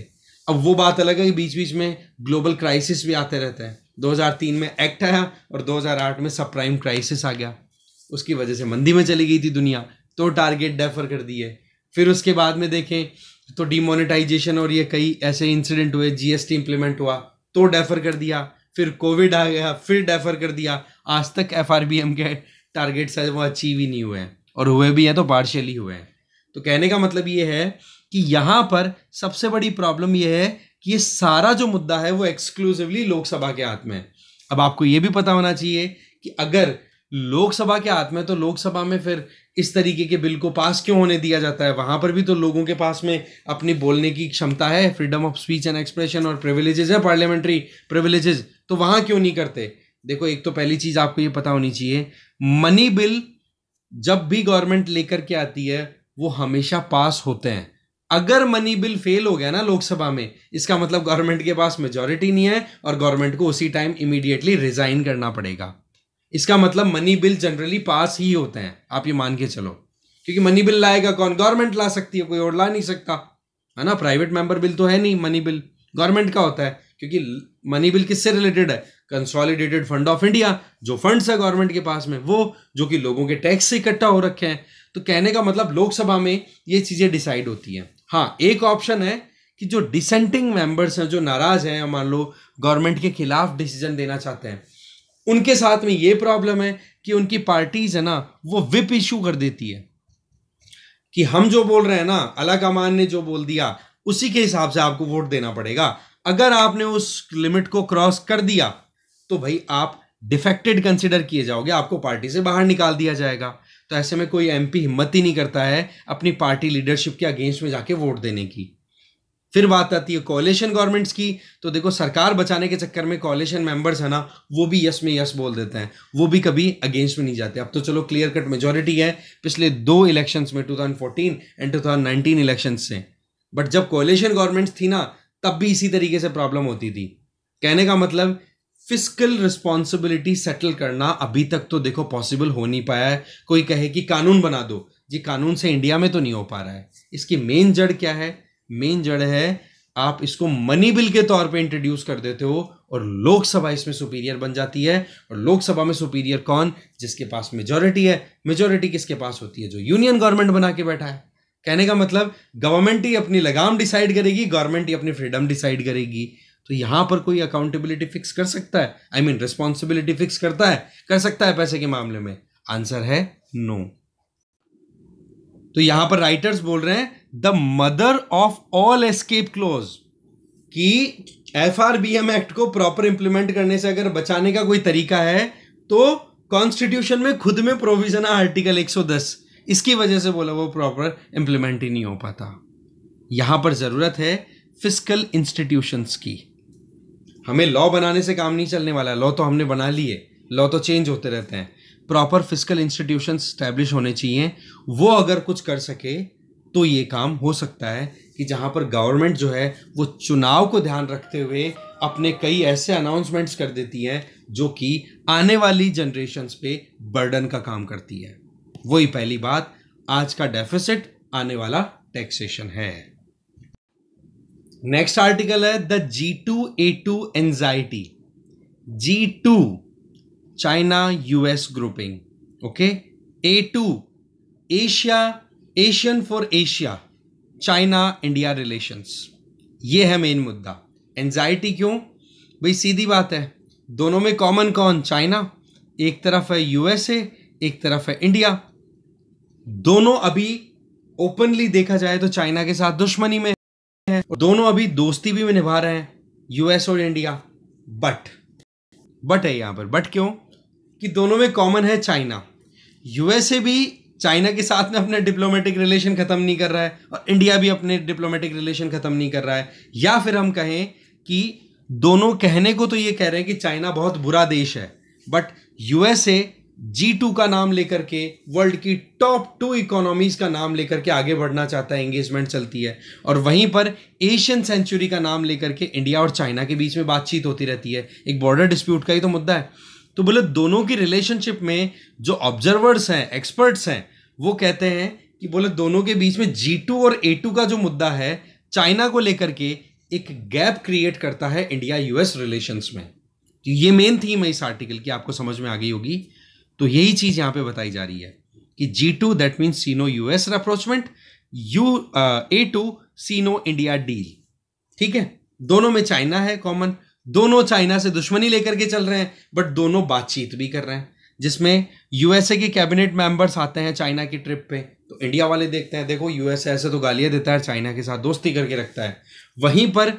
अब वो बात अलग है कि बीच बीच में ग्लोबल क्राइसिस भी आते रहते हैं 2003 में एक्ट आया और 2008 में सब प्राइम क्राइसिस आ गया उसकी वजह से मंदी में चली गई थी दुनिया तो टारगेट डेफर कर दिए फिर उसके बाद में देखें तो डिमोनेटाइजेशन और ये कई ऐसे इंसिडेंट हुए जीएसटी इंप्लीमेंट हुआ तो डेफर कर दिया फिर कोविड आ गया फिर डेफर कर दिया आज तक एफ के टारगेट्स है वो अचीव ही नहीं हुए हैं और हुए भी हैं तो पार्शियली हुए हैं तो कहने का मतलब ये है कि यहाँ पर सबसे बड़ी प्रॉब्लम यह है कि ये सारा जो मुद्दा है वो एक्सक्लूसिवली लोकसभा के हाथ में है अब आपको ये भी पता होना चाहिए कि अगर लोकसभा के हाथ में तो लोकसभा में फिर इस तरीके के बिल को पास क्यों होने दिया जाता है वहां पर भी तो लोगों के पास में अपनी बोलने की क्षमता है freedom of speech and expression और प्रिविलेजेस है पार्लियामेंट्री प्रिविलेजेस तो वहां क्यों नहीं करते देखो एक तो पहली चीज आपको ये पता होनी चाहिए मनी बिल जब भी गवर्नमेंट लेकर के आती है वो हमेशा पास होते हैं अगर मनी बिल फेल हो गया ना लोकसभा में इसका मतलब गवर्नमेंट के पास मेजोरिटी नहीं है और गवर्नमेंट को उसी टाइम इमीडिएटली रिजाइन करना पड़ेगा इसका मतलब मनी बिल जनरली पास ही होते हैं आप ये मान के चलो क्योंकि मनी बिल लाएगा कौन गवर्नमेंट ला सकती है कोई और ला नहीं सकता है ना प्राइवेट मेंबर बिल तो है नहीं मनी बिल गवर्नमेंट का होता है क्योंकि मनी बिल किससे रिलेटेड है कंसोलिडेटेड फंड ऑफ इंडिया जो फंड्स है गवर्नमेंट के पास में वो जो कि लोगों के टैक्स से इकट्ठा हो रखे हैं तो कहने का मतलब लोकसभा में ये चीज़ें डिसाइड होती हैं हाँ एक ऑप्शन है कि जो डिसेंटिंग मेंबर्स हैं जो नाराज़ हैं मान लो गवर्नमेंट के खिलाफ डिसीजन देना चाहते हैं उनके साथ में ये प्रॉब्लम है कि उनकी पार्टीज है ना वो विप इशू कर देती है कि हम जो बोल रहे हैं ना अला कमान ने जो बोल दिया उसी के हिसाब से आपको वोट देना पड़ेगा अगर आपने उस लिमिट को क्रॉस कर दिया तो भाई आप डिफेक्टेड कंसिडर किए जाओगे आपको पार्टी से बाहर निकाल दिया जाएगा तो ऐसे में कोई एमपी हिम्मत ही नहीं करता है अपनी पार्टी लीडरशिप के अगेंस्ट में जाके वोट देने की फिर बात आती है कॉलेशन गवर्नमेंट्स की तो देखो सरकार बचाने के चक्कर में कॉलेशन मेंबर्स है ना वो भी यस में यस बोल देते हैं वो भी कभी अगेंस्ट में नहीं जाते अब तो चलो क्लियर कट मेजोरिटी है पिछले दो इलेक्शंस में 2014 एंड 2019 इलेक्शन से बट जब कॉलेशन गवर्नमेंट्स थी ना तब भी इसी तरीके से प्रॉब्लम होती थी कहने का मतलब फिजिकल रिस्पॉन्सिबिलिटी सेटल करना अभी तक तो देखो पॉसिबल हो नहीं पाया है कोई कहे कि कानून बना दो जी कानून से इंडिया में तो नहीं हो पा रहा है इसकी मेन जड़ क्या है मेन जड़ है आप इसको मनी बिल के तौर पे इंट्रोड्यूस कर देते हो और लोकसभा इसमें सुपीरियर बन जाती है और लोकसभा में सुपीरियर कौन जिसके पास मेजोरिटी है मेजोरिटी किसके पास होती है जो यूनियन गवर्नमेंट बना के बैठा है कहने का मतलब गवर्नमेंट ही अपनी लगाम डिसाइड करेगी गवर्नमेंट ही अपनी फ्रीडम डिसाइड करेगी तो यहां पर कोई अकाउंटेबिलिटी फिक्स कर सकता है आई मीन रिस्पॉन्सिबिलिटी फिक्स करता है कर सकता है पैसे के मामले में आंसर है नो no. तो यहां पर राइटर्स बोल रहे हैं the mother of all escape clause कि एफ आर बी एम एक्ट को प्रॉपर इंप्लीमेंट करने से अगर बचाने का कोई तरीका है तो कॉन्स्टिट्यूशन में खुद में प्रोविजन है आर्टिकल 110 इसकी वजह से बोला वो प्रॉपर इंप्लीमेंट ही नहीं हो पाता यहां पर जरूरत है फिजिकल इंस्टीट्यूशंस की हमें लॉ बनाने से काम नहीं चलने वाला लॉ तो हमने बना लिए लॉ तो चेंज होते रहते हैं प्रॉपर फिजिकल इंस्टीट्यूशन स्टैब्लिश होने चाहिए वो अगर कुछ कर सके तो ये काम हो सकता है कि जहाँ पर गवर्नमेंट जो है वो चुनाव को ध्यान रखते हुए अपने कई ऐसे अनाउंसमेंट्स कर देती है जो कि आने वाली जनरेशन्स पे बर्डन का काम करती है वही पहली बात आज का डेफिसिट आने वाला टैक्सेशन है नेक्स्ट आर्टिकल है the G two A two anxiety G two China US grouping okay A two Asia Asian for Asia China India relations ये है मेन मुद्दा एनजाइटी क्यों भाई सीधी बात है दोनों में कॉमन कौन चाइना एक तरफ है यूएसए एक तरफ है इंडिया दोनों अभी ओपनली देखा जाए तो चाइना के साथ दुश्मनी में और दोनों अभी दोस्ती भी में निभा रहे हैं यूएस और इंडिया बट बट है यहां पर बट क्यों कि दोनों में कॉमन है चाइना यूएसए भी चाइना के साथ में अपने डिप्लोमेटिक रिलेशन ख़त्म नहीं कर रहा है और इंडिया भी अपने डिप्लोमेटिक रिलेशन ख़त्म नहीं कर रहा है या फिर हम कहें कि दोनों कहने को तो ये कह रहे हैं कि चाइना बहुत बुरा देश है बट यूएसए जी टू का नाम लेकर के वर्ल्ड की टॉप टू इकोनॉमीज का नाम लेकर के आगे बढ़ना चाहता है एंगेजमेंट चलती है और वहीं पर एशियन सेंचुरी का नाम लेकर के इंडिया और चाइना के बीच में बातचीत होती रहती है एक बॉर्डर डिस्प्यूट का ही तो मुद्दा है तो बोले दोनों की रिलेशनशिप में जो ऑब्जर्वर्स हैं एक्सपर्ट्स हैं वो कहते हैं कि बोले दोनों के बीच में जी टू और ए टू का जो मुद्दा है चाइना को लेकर के एक गैप क्रिएट करता है इंडिया यूएस रिलेशंस में तो ये मेन थीम है इस आर्टिकल की आपको समझ में आ गई होगी तो यही चीज़ यहां पे बताई जा रही है कि G two that mean Sino US rapprochement you A two Sino India deal ठीक है दोनों में चाइना है कॉमन दोनों चाइना से दुश्मनी लेकर के चल रहे हैं बट दोनों बातचीत भी कर रहे हैं जिसमें यूएसए के कैबिनेट मेंबर्स आते हैं चाइना की ट्रिप पे तो इंडिया वाले देखते हैं देखो यूएसए ऐसे तो गालियां देता है चाइना के साथ दोस्ती करके रखता है वहीं पर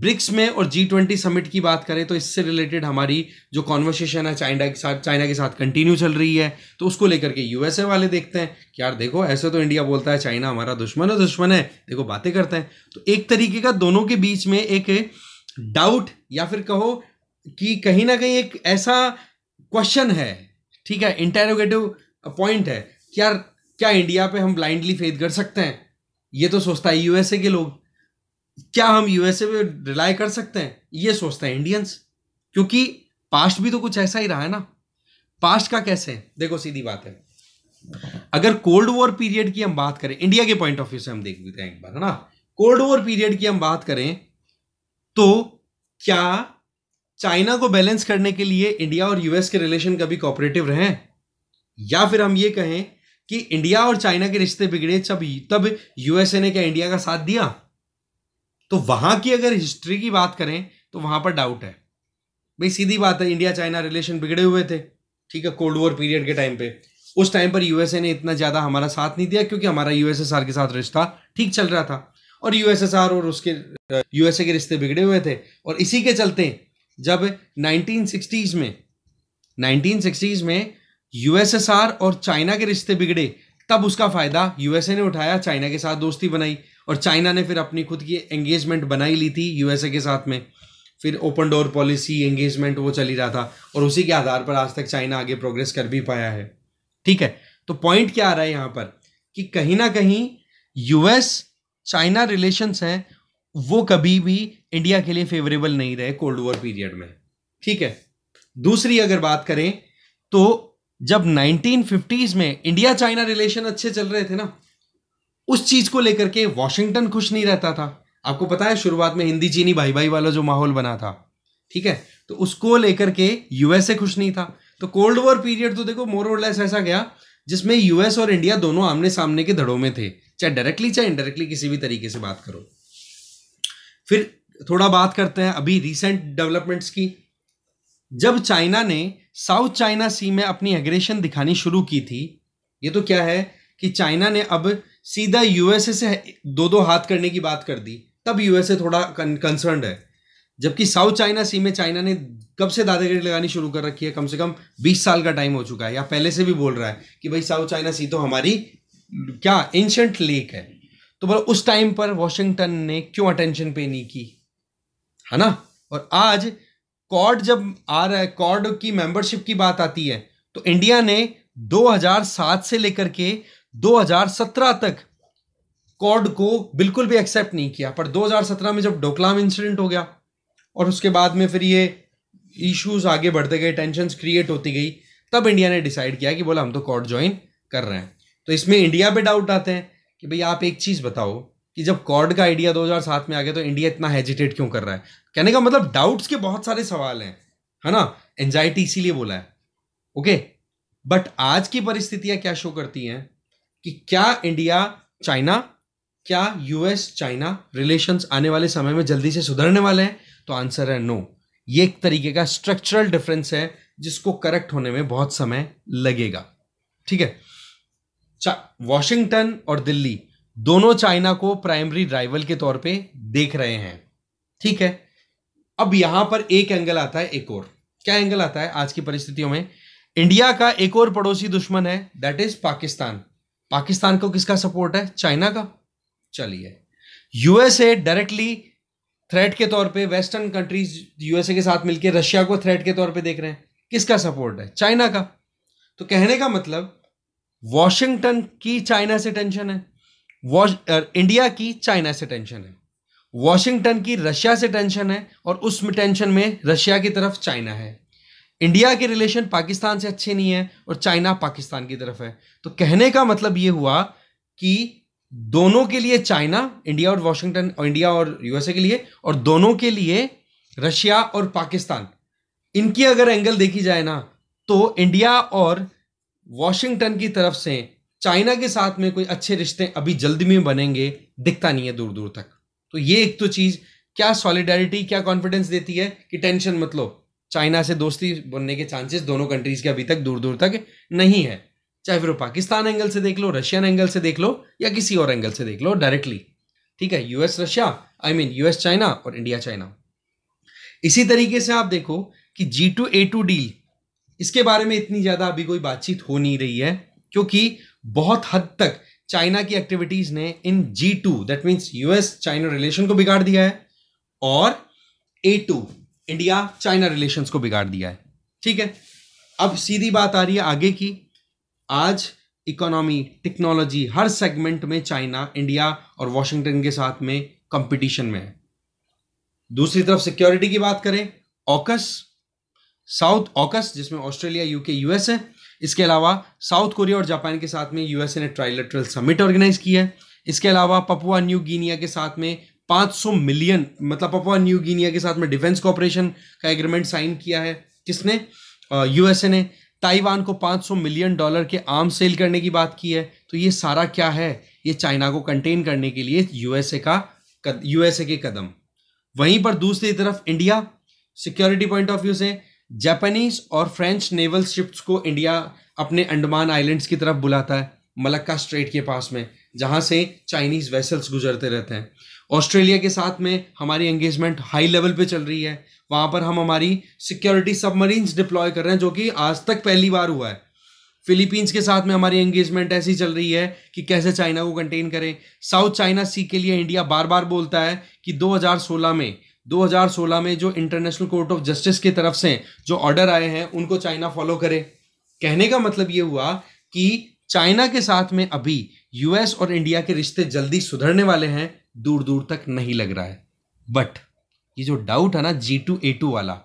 ब्रिक्स में और जी ट्वेंटी समिट की बात करें तो इससे रिलेटेड हमारी जो कॉन्वर्सेशन है चाइना के साथ चाइना के साथ कंटिन्यू चल रही है तो उसको लेकर के यूएसए वाले देखते हैं कि यार देखो ऐसे तो इंडिया बोलता है चाइना हमारा दुश्मन है दुश्मन है देखो बातें करते हैं तो एक तरीके का दोनों के बीच में एक डाउट या फिर कहो कि कहीं ना कहीं एक ऐसा क्वेश्चन है ठीक है इंटेरोगेटिव पॉइंट है क्या क्या इंडिया पे हम ब्लाइंडली फेथ कर सकते हैं ये तो सोचता है यूएसए के लोग क्या हम यूएसए पे रिलाई कर सकते हैं ये सोचते हैं इंडियंस क्योंकि पास्ट भी तो कुछ ऐसा ही रहा है ना पास्ट का कैसे है देखो सीधी बात है अगर कोल्ड वॉर पीरियड की हम बात करें इंडिया के पॉइंट ऑफ व्यू से हम देख लेते हैं एक बार है ना कोल्ड वॉर पीरियड की हम बात करें तो क्या चाइना को बैलेंस करने के लिए इंडिया और यूएस के रिलेशन कभी कॉपरेटिव रहे या फिर हम ये कहें कि इंडिया और चाइना के रिश्ते बिगड़े तब तब यूएसए ने क्या इंडिया का साथ दिया तो वहां की अगर हिस्ट्री की बात करें तो वहां पर डाउट है भाई सीधी बात है इंडिया चाइना रिलेशन बिगड़े हुए थे ठीक है कोल्ड वॉर पीरियड के टाइम पे उस टाइम पर यूएसए ने इतना ज़्यादा हमारा साथ नहीं दिया क्योंकि हमारा यूएसएसआर के साथ रिश्ता ठीक चल रहा था और यूएसएसआर और उसके यूएसए के रिश्ते बिगड़े हुए थे और इसी के चलते जब 1960s में 1960s में यूएसएसआर और चाइना के रिश्ते बिगड़े तब उसका फ़ायदा यूएसए ने उठाया चाइना के साथ दोस्ती बनाई और चाइना ने फिर अपनी खुद की एंगेजमेंट बनाई ली थी यूएसए के साथ में फिर ओपन डोर पॉलिसी एंगेजमेंट वो चली रहा था और उसी के आधार पर आज तक चाइना आगे प्रोग्रेस कर भी पाया है ठीक है तो पॉइंट क्या आ रहा है यहाँ पर कि कहीं ना कहीं यूएस चाइना रिलेशंस हैं वो कभी भी इंडिया के लिए फेवरेबल नहीं रहे कोल्ड वॉर पीरियड में ठीक है दूसरी अगर बात करें तो जब 1950s में इंडिया चाइना रिलेशन अच्छे चल रहे थे ना उस चीज को लेकर के वॉशिंगटन खुश नहीं रहता था आपको पता है शुरुआत में हिंदी चीनी भाई भाई वाला जो माहौल बना था ठीक है तो उसको लेकर के यूएसए खुश नहीं था तो कोल्ड वॉर पीरियड तो देखो मोर लेस ऐसा गया जिसमें यूएस और इंडिया दोनों आमने सामने के धड़ों में थे चाहे डायरेक्टली चाहे इनडायरेक्टली किसी भी तरीके से बात करो फिर थोड़ा बात करते हैं अभी रिसेंट डेवलपमेंट्स की जब चाइना ने साउथ चाइना सी में अपनी एग्रेशन दिखानी शुरू की थी ये तो क्या है कि चाइना ने अब सीधा यूएसए से दो दो हाथ करने की बात कर दी तब यूएसए थोड़ा कंसर्न है जबकि साउथ चाइना सी में चाइना ने कब से दादागिरी लगानी शुरू कर रखी है कम से कम बीस साल का टाइम हो चुका है या पहले से भी बोल रहा है कि भाई साउथ चाइना सी तो हमारी क्या एंशंट लेक है तो बोलो उस टाइम पर वॉशिंगटन ने क्यों अटेंशन पे नहीं की है ना और आज कॉर्ड जब आ रहा है कॉर्ड की मेंबरशिप की बात आती है तो इंडिया ने 2007 से लेकर के 2017 तक कॉर्ड को बिल्कुल भी एक्सेप्ट नहीं किया पर 2017 में जब डोकलाम इंसिडेंट हो गया और उसके बाद में फिर ये इश्यूज आगे बढ़ते गए टेंशन क्रिएट होती गई तब इंडिया ने डिसाइड किया कि बोला हम तो कॉर्ड ज्वाइन कर रहे हैं तो इसमें इंडिया पे डाउट आते हैं कि भाई आप एक चीज़ बताओ कि जब कॉर्ड का आइडिया 2007 में आ गया तो इंडिया इतना हेजिटेट क्यों कर रहा है कहने का मतलब डाउट्स के बहुत सारे सवाल हैं है ना एंजाइटी इसीलिए बोला है ओके बट आज की परिस्थितियां क्या शो करती हैं कि क्या इंडिया चाइना क्या यूएस चाइना रिलेशंस आने वाले समय में जल्दी से सुधरने वाले हैं तो आंसर है नो ये एक तरीके का स्ट्रक्चरल डिफरेंस है जिसको करेक्ट होने में बहुत समय लगेगा ठीक है वॉशिंगटन और दिल्ली दोनों चाइना को प्राइमरी राइवल के तौर पे देख रहे हैं ठीक है अब यहां पर एक एंगल आता है एक और क्या एंगल आता है आज की परिस्थितियों में इंडिया का एक और पड़ोसी दुश्मन है दैट इज पाकिस्तान पाकिस्तान को किसका सपोर्ट है चाइना का चलिए यूएसए डायरेक्टली थ्रेट के तौर पे वेस्टर्न कंट्रीज यूएसए के साथ मिलकर रशिया को थ्रेट के तौर पे देख रहे हैं किसका सपोर्ट है चाइना का तो कहने का मतलब वॉशिंगटन की चाइना से टेंशन है इंडिया की चाइना से टेंशन है वॉशिंगटन की रशिया से टेंशन है और उस टेंशन में रशिया की तरफ चाइना है इंडिया के रिलेशन पाकिस्तान से अच्छे नहीं है और चाइना पाकिस्तान की तरफ है तो कहने का मतलब ये हुआ कि दोनों के लिए चाइना इंडिया और वॉशिंगटन और इंडिया और यूएसए के लिए और दोनों के लिए रशिया और पाकिस्तान इनकी अगर एंगल देखी जाए ना तो इंडिया और वॉशिंगटन की तरफ से चाइना के साथ में कोई अच्छे रिश्ते अभी जल्दी में बनेंगे दिखता नहीं है दूर दूर तक तो ये एक तो चीज़ क्या सॉलिडारिटी क्या कॉन्फिडेंस देती है कि टेंशन मत लो चाइना से दोस्ती बनने के चांसेस दोनों कंट्रीज के अभी तक दूर दूर तक नहीं है चाहे फिर वो पाकिस्तान एंगल से देख लो रशियन एंगल से देख लो या किसी और एंगल से देख लो डायरेक्टली ठीक है US Russia I mean US China और इंडिया चाइना इसी तरीके से आप देखो कि G two A two deal इसके बारे में इतनी ज़्यादा अभी कोई बातचीत हो नहीं रही है क्योंकि बहुत हद तक चाइना की एक्टिविटीज ने इन G two that means US China relation को बिगाड़ दिया है और A two India China relation को बिगाड़ दिया है ठीक है अब सीधी बात आ रही है आगे की आज इकोनॉमी टेक्नोलॉजी हर सेगमेंट में चाइना इंडिया और वॉशिंगटन के साथ में कंपटीशन में है दूसरी तरफ सिक्योरिटी की बात करें ऑकस साउथ ऑकस जिसमें ऑस्ट्रेलिया यूके यूएस है इसके अलावा साउथ कोरिया और जापान के साथ में यूएसए ने ट्राइलेटरल समिट ऑर्गेनाइज किया है इसके अलावा पपुआ न्यू गिनिया के साथ में 500 मिलियन मतलब पपुआ न्यू गिनिया के साथ में डिफेंस कॉपरेशन का एग्रीमेंट साइन किया है किसने यूएसए ने ताइवान को 500 मिलियन डॉलर के आम सेल करने की बात की है तो ये सारा क्या है ये चाइना को कंटेन करने के लिए यूएसए का यूएसए के कदम वहीं पर दूसरी तरफ India security point of view से जापानीज और फ्रेंच नेवल शिप्स को इंडिया अपने अंडमान आइलैंड्स की तरफ बुलाता है मलक्का स्ट्रेट के पास में जहाँ से चाइनीज़ वेसल्स गुजरते रहते हैं ऑस्ट्रेलिया के साथ में हमारी एंगेजमेंट हाई लेवल पे चल रही है वहाँ पर हम हमारी सिक्योरिटी सबमरीन्स डिप्लॉय कर रहे हैं जो कि आज तक पहली बार हुआ है फिलीपींस के साथ में हमारी एंगेजमेंट ऐसी चल रही है कि कैसे चाइना को कंटेन करें साउथ चाइना सी के लिए इंडिया बार बार बोलता है कि 2016 में 2016 में जो इंटरनेशनल कोर्ट ऑफ जस्टिस की तरफ से जो ऑर्डर आए हैं उनको चाइना फॉलो करे कहने का मतलब ये हुआ कि चाइना के साथ में अभी यूएस और इंडिया के रिश्ते जल्दी सुधरने वाले हैं दूर दूर तक नहीं लग रहा है बट ये जो डाउट है ना जी टू ए टू वाला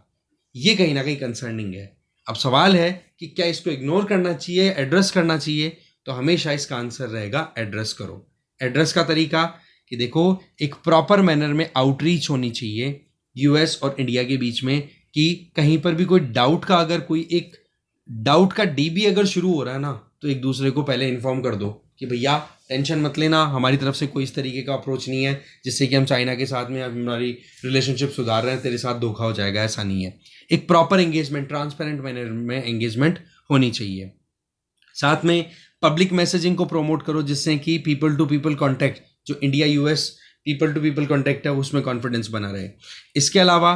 ये कहीं ना कहीं कंसर्निंग है अब सवाल है कि क्या इसको इग्नोर करना चाहिए एड्रेस करना चाहिए तो हमेशा इसका आंसर रहेगा एड्रेस करो एड्रेस का तरीका कि देखो एक प्रॉपर मैनर में आउटरीच होनी चाहिए यूएस और इंडिया के बीच में कि कहीं पर भी कोई डाउट का अगर कोई एक डाउट का डीबी अगर शुरू हो रहा है ना तो एक दूसरे को पहले इन्फॉर्म कर दो कि भैया टेंशन मत लेना हमारी तरफ से कोई इस तरीके का अप्रोच नहीं है जिससे कि हम चाइना के साथ में हमारी रिलेशनशिप सुधार रहे हैं तेरे साथ धोखा हो जाएगा ऐसा नहीं है एक प्रॉपर एंगेजमेंट ट्रांसपेरेंट मैनर में एंगेजमेंट होनी चाहिए साथ में पब्लिक मैसेजिंग को प्रोमोट करो जिससे कि पीपल टू पीपल कॉन्टैक्ट जो India US people to people contact है उसमें कॉन्फिडेंस बना रहे इसके अलावा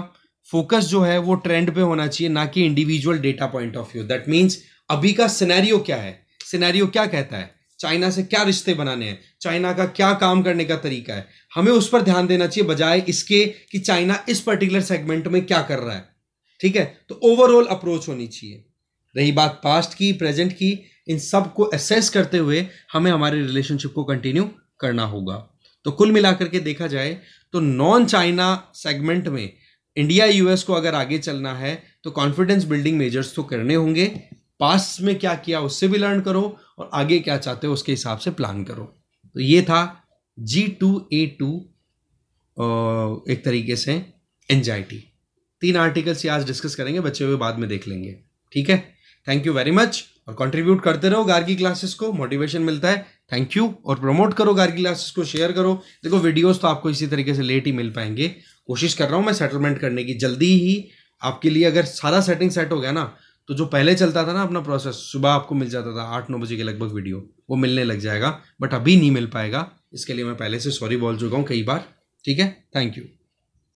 फोकस जो है वो ट्रेंड पे होना चाहिए ना कि individual data point of view that means अभी का सिनेरियो क्या है सिनेरियो क्या कहता है चाइना से क्या रिश्ते बनाने हैं चाइना का क्या काम करने का तरीका है हमें उस पर ध्यान देना चाहिए बजाय इसके कि चाइना इस पर्टिकुलर सेगमेंट में क्या कर रहा है ठीक है तो ओवरऑल अप्रोच होनी चाहिए रही बात पास्ट की प्रेजेंट की इन सब को असेस करते हुए हमें हमारे रिलेशनशिप को कंटिन्यू करना होगा तो कुल मिलाकर के देखा जाए तो नॉन चाइना सेगमेंट में इंडिया यूएस को अगर आगे चलना है तो कॉन्फिडेंस बिल्डिंग मेजर्स तो करने होंगे पास में क्या किया उससे भी लर्न करो और आगे क्या चाहते हो उसके हिसाब से प्लान करो तो ये था जी टू ए टू एक तरीके से एनजाइटी तीन आर्टिकल्स ये आज डिस्कस करेंगे बच्चे हुए बाद में देख लेंगे ठीक है थैंक यू वेरी मच और कंट्रीब्यूट करते रहो गार्गी क्लासेस को मोटिवेशन मिलता है थैंक यू और प्रमोट करो गार्गी क्लासेस को शेयर करो देखो वीडियोस तो आपको इसी तरीके से लेट ही मिल पाएंगे कोशिश कर रहा हूँ मैं सेटलमेंट करने की जल्दी ही आपके लिए अगर सारा सेटिंग सेट हो गया ना तो जो पहले चलता था ना अपना प्रोसेस सुबह आपको मिल जाता था आठ नौ बजे के लगभग वीडियो वो मिलने लग जाएगा बट अभी नहीं मिल पाएगा इसके लिए मैं पहले से सॉरी बोल चुका हूँ कई बार ठीक है थैंक यू